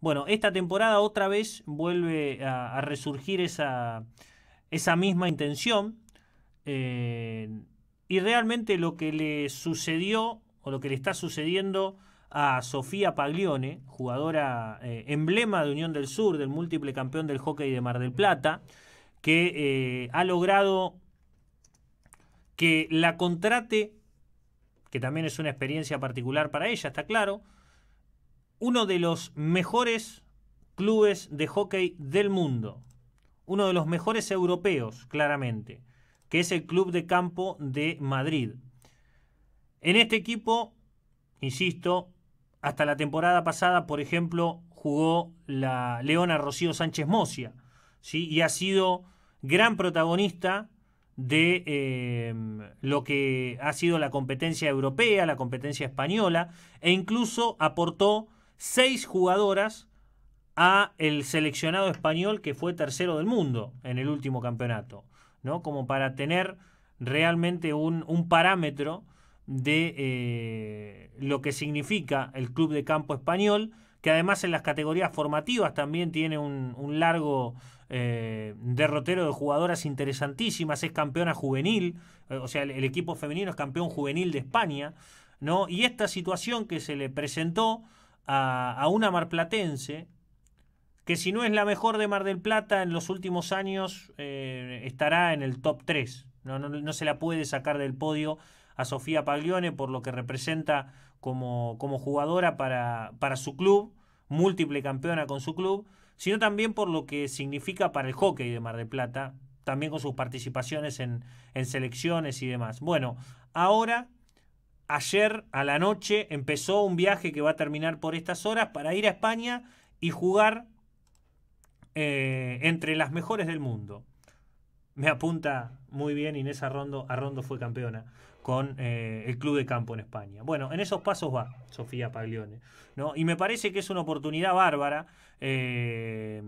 Bueno, esta temporada otra vez vuelve a, resurgir esa, misma intención. Eh, y realmente lo que le sucedió o lo que le está sucediendo a Sofía Paglione, jugadora eh, emblema de Unión del Sur, del múltiple campeón del hockey de Mar del Plata, que eh, ha logrado que la contrate, que también es una experiencia particular para ella, está claro, uno de los mejores clubes de hockey del mundo, uno de los mejores europeos, claramente, que es el Club de Campo de Madrid. En este equipo, insisto, hasta la temporada pasada, por ejemplo, jugó la Leona Rocío Sánchez Mosia, ¿sí? y ha sido gran protagonista de em, lo que ha sido la competencia europea, la competencia española, e incluso aportó seis jugadoras a el seleccionado español que fue tercero del mundo en el último campeonato, ¿no? Como para tener realmente un, parámetro de eh, lo que significa el club de campo español, que además en las categorías formativas también tiene un, largo eh, derrotero de jugadoras interesantísimas, es campeona juvenil, eh, o sea, el, equipo femenino es campeón juvenil de España, ¿no? Y esta situación que se le presentó a, una marplatense que si no es la mejor de Mar del Plata en los últimos años, eh, estará en el top 3. No, se la puede sacar del podio a Sofía Paglione por lo que representa como, como jugadora para, para, su club, múltiple campeona con su club, sino también por lo que significa para el hockey de Mar del Plata, también con sus participaciones en, en selecciones y demás. Bueno, ahora ayer a la noche empezó un viaje que va a terminar por estas horas para ir a España y jugar eh, entre las mejores del mundo. Me apunta muy bien Inés Arrondo. Arrondo fue campeona con eh, el club de campo en España. Bueno, en esos pasos va Sofía Paglione. ¿no? Y me parece que es una oportunidad bárbara. Eh,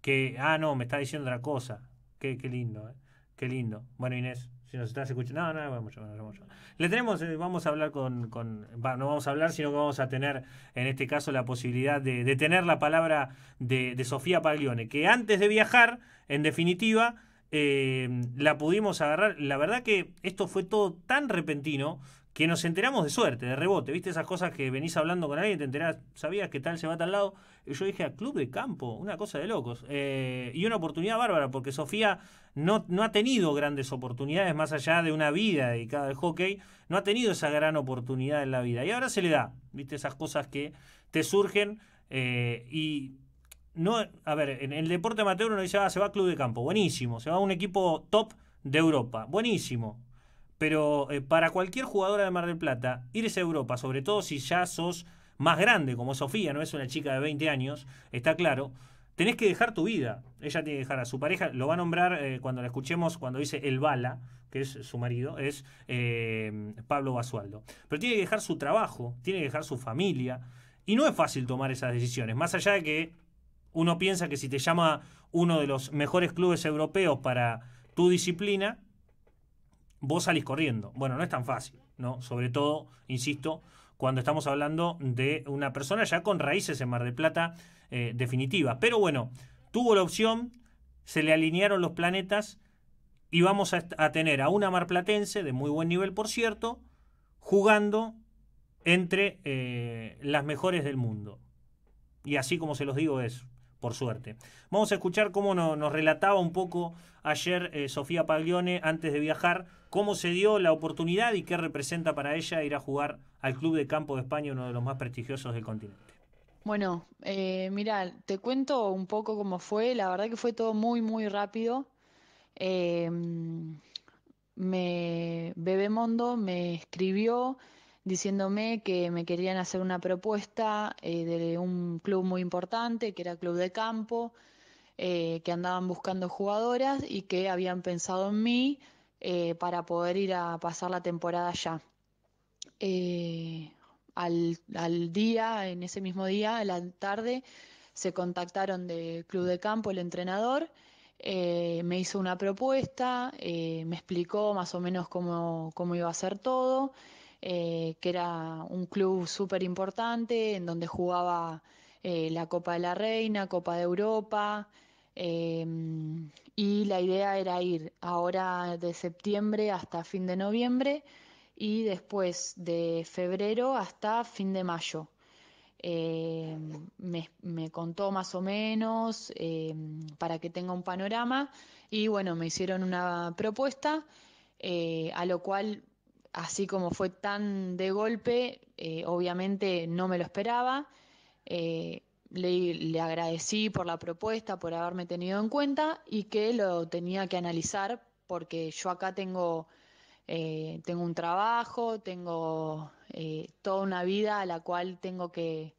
que, ah, no, me está diciendo otra cosa. Qué, qué lindo, qué lindo. Bueno, Inés, si nos estás escuchando. No, no, vamos, Le tenemos, eh, vamos a hablar con. no vamos a hablar, sino que vamos a tener, en este caso, la posibilidad de, tener la palabra de, Sofía Paglione, que antes de viajar, en definitiva, eh, la pudimos agarrar. La verdad que esto fue todo tan repentino que nos enteramos de suerte, de rebote, ¿viste? Esas cosas que venís hablando con alguien y te enterás, sabías qué tal se va a tal lado. Y yo dije a Club de Campo, una cosa de locos. Eh, y una oportunidad bárbara, porque Sofía no, no ha tenido grandes oportunidades más allá de una vida dedicada al hockey, no ha tenido esa gran oportunidad en la vida. Y ahora se le da, ¿viste? Esas cosas que te surgen eh, y no, a ver, en el deporte amateur uno dice, ah, se va a Club de Campo, buenísimo, se va a un equipo top de Europa, buenísimo. Pero eh, para cualquier jugadora de Mar del Plata, irse a Europa, sobre todo si ya sos más grande, como Sofía, no es una chica de 20 años, está claro, tenés que dejar tu vida. Ella tiene que dejar a su pareja, lo va a nombrar eh, cuando la escuchemos, cuando dice el bala, que es su marido, es eh, Pablo Basualdo. Pero tiene que dejar su trabajo, tiene que dejar su familia. Y no es fácil tomar esas decisiones, más allá de que uno piensa que si te llama uno de los mejores clubes europeos para tu disciplina, vos salís corriendo. Bueno, no es tan fácil, ¿no? Sobre todo, insisto, cuando estamos hablando de una persona ya con raíces en Mar del Plata eh, definitiva. Pero bueno, tuvo la opción, se le alinearon los planetas y vamos a, tener a una marplatense de muy buen nivel, por cierto, jugando entre eh, las mejores del mundo. Y así como se los digo es por suerte. Vamos a escuchar cómo nos relataba un poco ayer eh, Sofía Paglione antes de viajar, cómo se dio la oportunidad y qué representa para ella ir a jugar al Club de Campo de España, uno de los más prestigiosos del continente. Bueno, eh, mira, te cuento un poco cómo fue. La verdad que fue todo muy, muy rápido. Eh, me me, mondo, me escribió diciéndome que me querían hacer una propuesta eh, de un club muy importante, que era Club de Campo, eh, que andaban buscando jugadoras y que habían pensado en mí eh, para poder ir a pasar la temporada allá. Al, al día, en ese mismo día, a la tarde, se contactaron de Club de Campo, el entrenador, me hizo una propuesta, me explicó más o menos cómo, cómo, iba a ser todo eh, que era un club súper importante, en donde jugaba eh, la Copa de la Reina, Copa de Europa, em, y la idea era ir ahora de septiembre hasta fin de noviembre y después de febrero hasta fin de mayo. Em, me, contó más o menos em, para que tenga un panorama y bueno, me hicieron una propuesta eh, a lo cual así como fue tan de golpe, eh, obviamente no me lo esperaba. Eh, le, agradecí por la propuesta, por haberme tenido en cuenta y que lo tenía que analizar porque yo acá tengo, eh, tengo un trabajo, tengo toda una vida a la cual tengo que,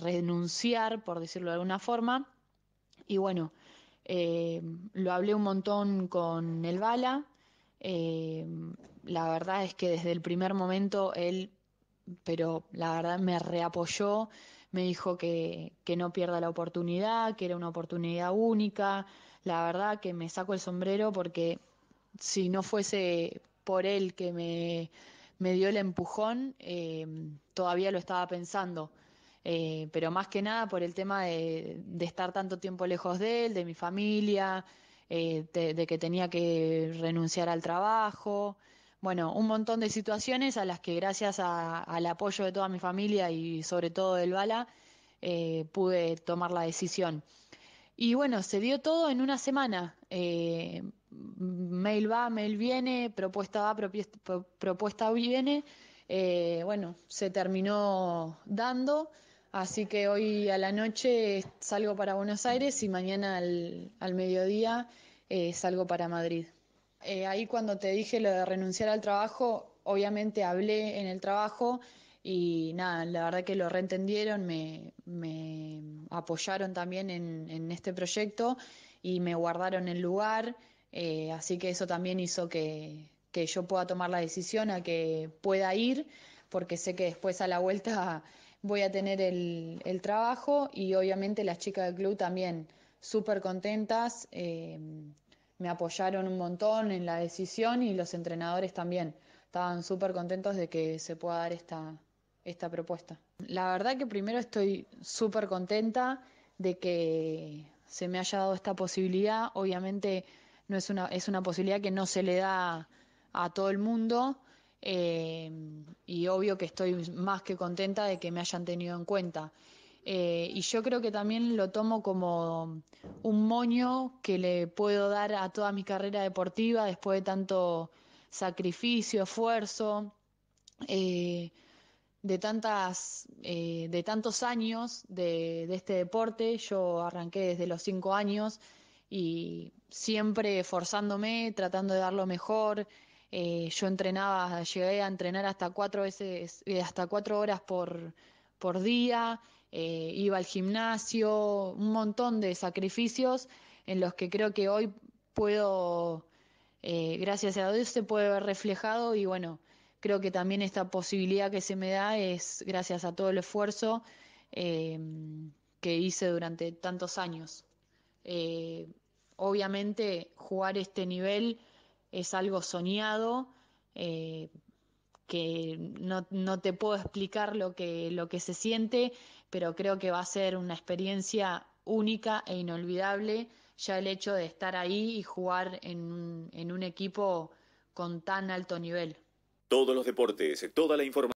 renunciar, por decirlo de alguna forma. Y bueno, lo hablé un montón con el Bala la verdad es que desde el primer momento él, pero la verdad me reapoyó, me dijo que, no pierda la oportunidad, que era una oportunidad única, la verdad que me saco el sombrero porque si no fuese por él que me, me dio el empujón, em, todavía lo estaba pensando. Eh, pero más que nada por el tema de, estar tanto tiempo lejos de él, de mi familia, eh, de, que tenía que renunciar al trabajo, bueno, un montón de situaciones a las que gracias al apoyo de toda mi familia y sobre todo del Bala, eh, pude tomar la decisión. Y bueno, se dio todo en una semana. Eh, mail va, mail viene, propuesta va, propuesta viene. Eh, bueno, se terminó dando. Así que hoy a la noche salgo para Buenos Aires y mañana al, mediodía salgo para Madrid. Eh, ahí cuando te dije lo de renunciar al trabajo, obviamente hablé en el trabajo y nada, la verdad que lo reentendieron, me, apoyaron también en, este proyecto y me guardaron el lugar, eh, así que eso también hizo que, yo pueda tomar la decisión, a que pueda ir, porque sé que después a la vuelta voy a tener el, trabajo y obviamente las chicas del club también súper contentas. Eh, me apoyaron un montón en la decisión y los entrenadores también. Estaban súper contentos de que se pueda dar esta, esta propuesta. La verdad que primero estoy súper contenta de que se me haya dado esta posibilidad. Obviamente no es una, es una posibilidad que no se le da a todo el mundo. Eh, y obvio que estoy más que contenta de que me hayan tenido en cuenta. Eh, y yo creo que también lo tomo como un moño que le puedo dar a toda mi carrera deportiva después de tanto sacrificio, esfuerzo, eh, de, tantas, eh, de tantos años de, este deporte. Yo arranqué desde los cinco años y siempre forzándome, tratando de dar lo mejor. yo entrenaba, llegué a entrenar hasta cuatro veces, hasta cuatro horas por, por día, eh, iba al gimnasio, un montón de sacrificios en los que creo que hoy puedo, eh, gracias a Dios, se puede ver reflejado y bueno, creo que también esta posibilidad que se me da es gracias a todo el esfuerzo eh, que hice durante tantos años. obviamente jugar este nivel es algo soñado, que no, no, te puedo explicar lo que, lo que se siente, pero creo que va a ser una experiencia única e inolvidable ya el hecho de estar ahí y jugar en, en un equipo con tan alto nivel. Todos los deportes, toda la información.